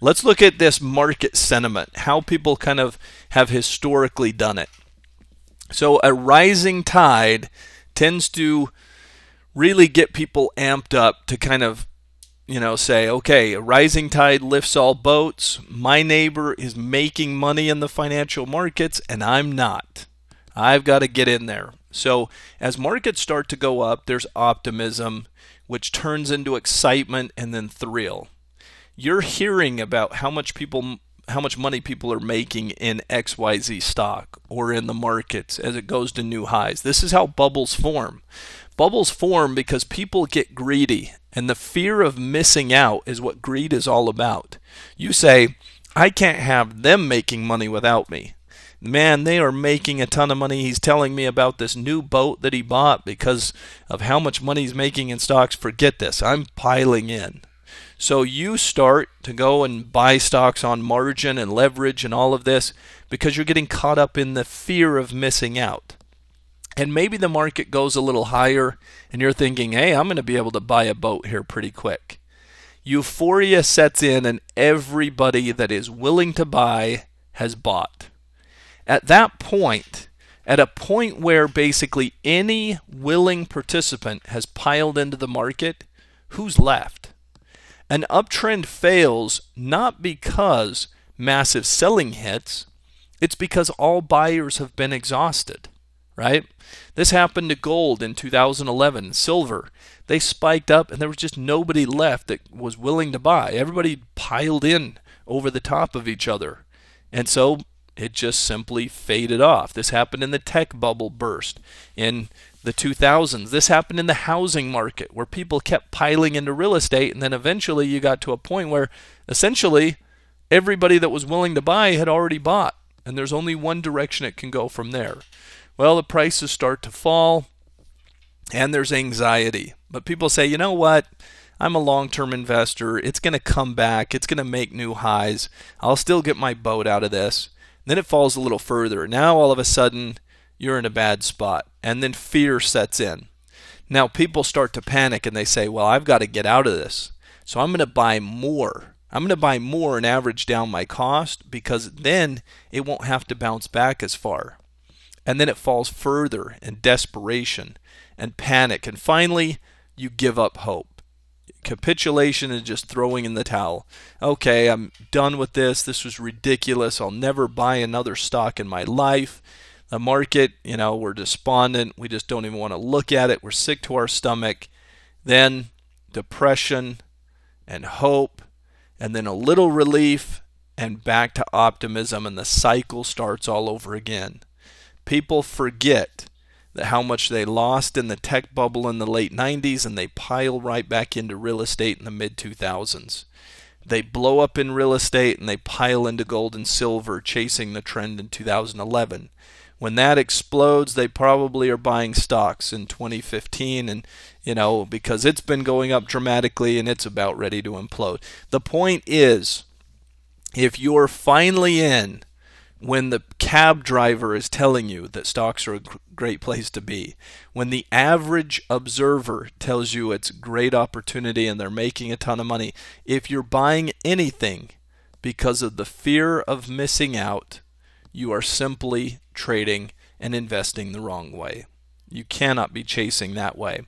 Let's look at this market sentiment, how people kind of have historically done it. So a rising tide tends to really get people amped up to kind of you know say okay a rising tide lifts all boats my neighbor is making money in the financial markets and i'm not i've got to get in there so as markets start to go up there's optimism which turns into excitement and then thrill you're hearing about how much people how much money people are making in XYZ stock or in the markets as it goes to new highs. This is how bubbles form. Bubbles form because people get greedy, and the fear of missing out is what greed is all about. You say, I can't have them making money without me. Man, they are making a ton of money. He's telling me about this new boat that he bought because of how much money he's making in stocks. Forget this. I'm piling in. So you start to go and buy stocks on margin and leverage and all of this because you're getting caught up in the fear of missing out. And maybe the market goes a little higher and you're thinking, hey, I'm going to be able to buy a boat here pretty quick. Euphoria sets in and everybody that is willing to buy has bought. At that point, at a point where basically any willing participant has piled into the market, who's left? An uptrend fails not because massive selling hits, it's because all buyers have been exhausted, right? This happened to gold in 2011, silver. They spiked up and there was just nobody left that was willing to buy. Everybody piled in over the top of each other. And so it just simply faded off. This happened in the tech bubble burst in the 2000s. This happened in the housing market where people kept piling into real estate, and then eventually you got to a point where essentially everybody that was willing to buy had already bought, and there's only one direction it can go from there. Well, the prices start to fall, and there's anxiety. But people say, you know what? I'm a long term investor. It's going to come back. It's going to make new highs. I'll still get my boat out of this. Then it falls a little further. Now all of a sudden you're in a bad spot. And then fear sets in. Now people start to panic and they say, well, I've got to get out of this. So I'm going to buy more. I'm going to buy more and average down my cost because then it won't have to bounce back as far. And then it falls further in desperation and panic. And finally, you give up hope capitulation and just throwing in the towel. Okay, I'm done with this. This was ridiculous. I'll never buy another stock in my life. The market, you know, we're despondent. We just don't even want to look at it. We're sick to our stomach. Then depression and hope, and then a little relief, and back to optimism, and the cycle starts all over again. People forget how much they lost in the tech bubble in the late 90s, and they pile right back into real estate in the mid 2000s. They blow up in real estate and they pile into gold and silver, chasing the trend in 2011. When that explodes, they probably are buying stocks in 2015, and you know, because it's been going up dramatically and it's about ready to implode. The point is, if you're finally in when the cab driver is telling you that stocks are great place to be. When the average observer tells you it's great opportunity and they're making a ton of money, if you're buying anything because of the fear of missing out, you are simply trading and investing the wrong way. You cannot be chasing that way.